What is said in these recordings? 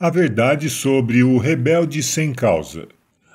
A verdade sobre o rebelde sem causa.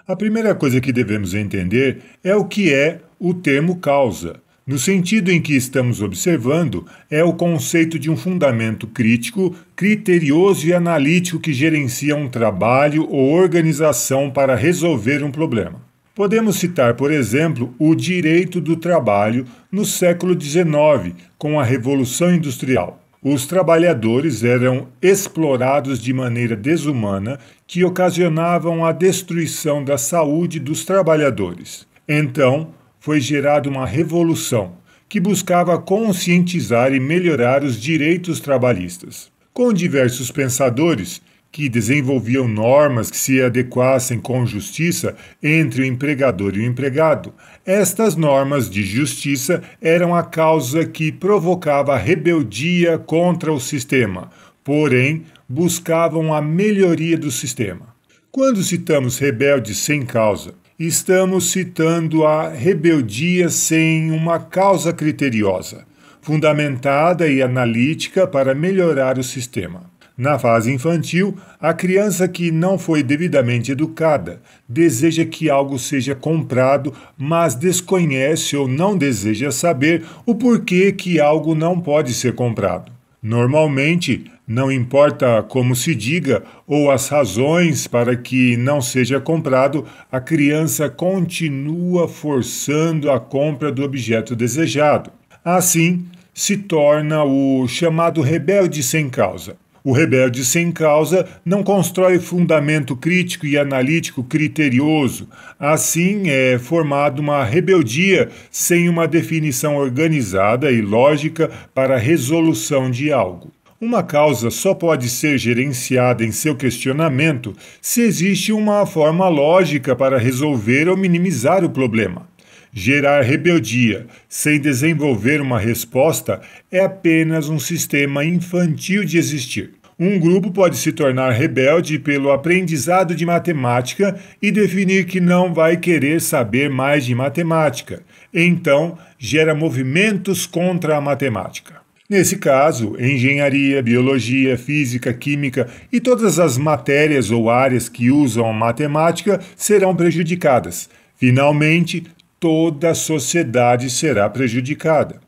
A primeira coisa que devemos entender é o que é o termo causa. No sentido em que estamos observando, é o conceito de um fundamento crítico, criterioso e analítico que gerencia um trabalho ou organização para resolver um problema. Podemos citar, por exemplo, o direito do trabalho no século XIX, com a Revolução Industrial. Os trabalhadores eram explorados de maneira desumana, que ocasionavam a destruição da saúde dos trabalhadores. Então, foi gerada uma revolução que buscava conscientizar e melhorar os direitos trabalhistas. Com diversos pensadores, que desenvolviam normas que se adequassem com justiça entre o empregador e o empregado. Estas normas de justiça eram a causa que provocava a rebeldia contra o sistema, porém buscavam a melhoria do sistema. Quando citamos rebeldes sem causa, estamos citando a rebeldia sem uma causa criteriosa, fundamentada e analítica para melhorar o sistema. Na fase infantil, a criança que não foi devidamente educada deseja que algo seja comprado, mas desconhece ou não deseja saber o porquê que algo não pode ser comprado. Normalmente, não importa como se diga ou as razões para que não seja comprado, a criança continua forçando a compra do objeto desejado. Assim, se torna o chamado rebelde sem causa. O rebelde sem causa não constrói fundamento crítico e analítico criterioso. Assim, é formada uma rebeldia sem uma definição organizada e lógica para a resolução de algo. Uma causa só pode ser gerenciada em seu questionamento se existe uma forma lógica para resolver ou minimizar o problema. Gerar rebeldia sem desenvolver uma resposta é apenas um sistema infantil de existir. Um grupo pode se tornar rebelde pelo aprendizado de matemática e definir que não vai querer saber mais de matemática. Então, gera movimentos contra a matemática. Nesse caso, engenharia, biologia, física, química e todas as matérias ou áreas que usam matemática serão prejudicadas. Finalmente, toda a sociedade será prejudicada.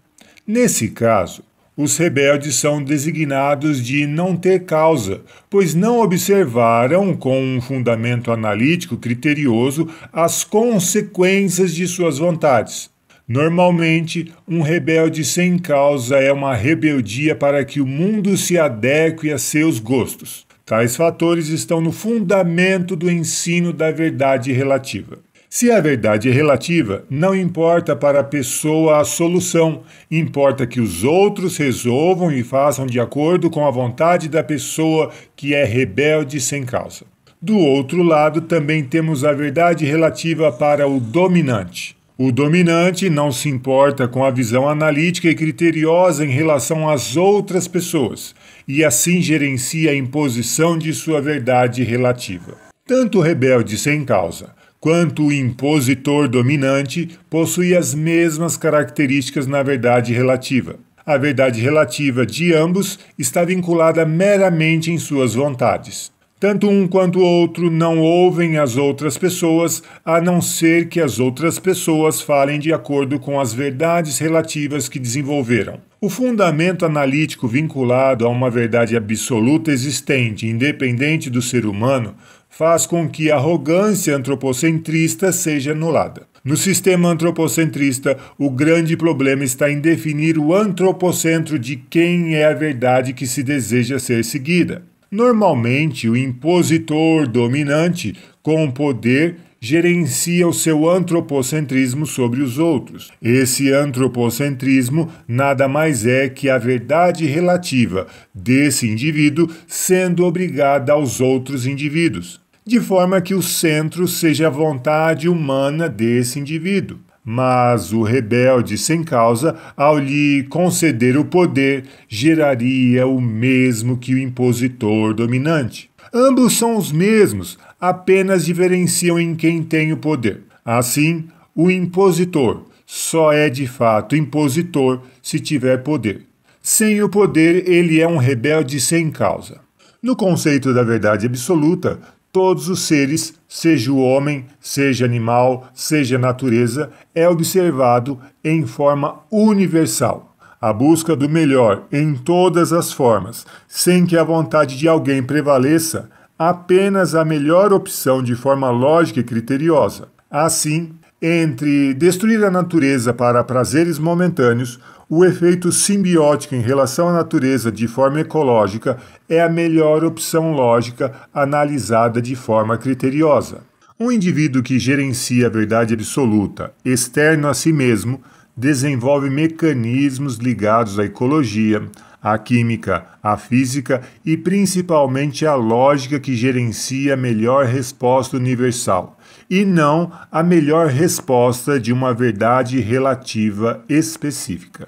Nesse caso, os rebeldes são designados de não ter causa, pois não observaram com um fundamento analítico criterioso as consequências de suas vontades. Normalmente, um rebelde sem causa é uma rebeldia para que o mundo se adeque a seus gostos. Tais fatores estão no fundamento do ensino da verdade relativa. Se a verdade é relativa, não importa para a pessoa a solução, importa que os outros resolvam e façam de acordo com a vontade da pessoa que é rebelde sem causa. Do outro lado, também temos a verdade relativa para o dominante. O dominante não se importa com a visão analítica e criteriosa em relação às outras pessoas, e assim gerencia a imposição de sua verdade relativa. Tanto o rebelde sem causa quanto o impositor dominante possui as mesmas características na verdade relativa. A verdade relativa de ambos está vinculada meramente em suas vontades. Tanto um quanto o outro não ouvem as outras pessoas, a não ser que as outras pessoas falem de acordo com as verdades relativas que desenvolveram. O fundamento analítico vinculado a uma verdade absoluta existente, independente do ser humano, faz com que a arrogância antropocentrista seja anulada. No sistema antropocentrista, o grande problema está em definir o antropocentro de quem é a verdade que se deseja ser seguida. Normalmente, o impositor dominante, com poder, gerencia o seu antropocentrismo sobre os outros. Esse antropocentrismo nada mais é que a verdade relativa desse indivíduo sendo obrigada aos outros indivíduos de forma que o centro seja a vontade humana desse indivíduo. Mas o rebelde sem causa, ao lhe conceder o poder, geraria o mesmo que o impositor dominante. Ambos são os mesmos, apenas diferenciam em quem tem o poder. Assim, o impositor só é de fato impositor se tiver poder. Sem o poder, ele é um rebelde sem causa. No conceito da verdade absoluta, todos os seres, seja o homem, seja animal, seja natureza, é observado em forma universal. A busca do melhor em todas as formas, sem que a vontade de alguém prevaleça, apenas a melhor opção de forma lógica e criteriosa. Assim, entre destruir a natureza para prazeres momentâneos o efeito simbiótico em relação à natureza de forma ecológica é a melhor opção lógica analisada de forma criteriosa. Um indivíduo que gerencia a verdade absoluta, externo a si mesmo, desenvolve mecanismos ligados à ecologia, à química, à física e principalmente à lógica que gerencia a melhor resposta universal, e não a melhor resposta de uma verdade relativa específica.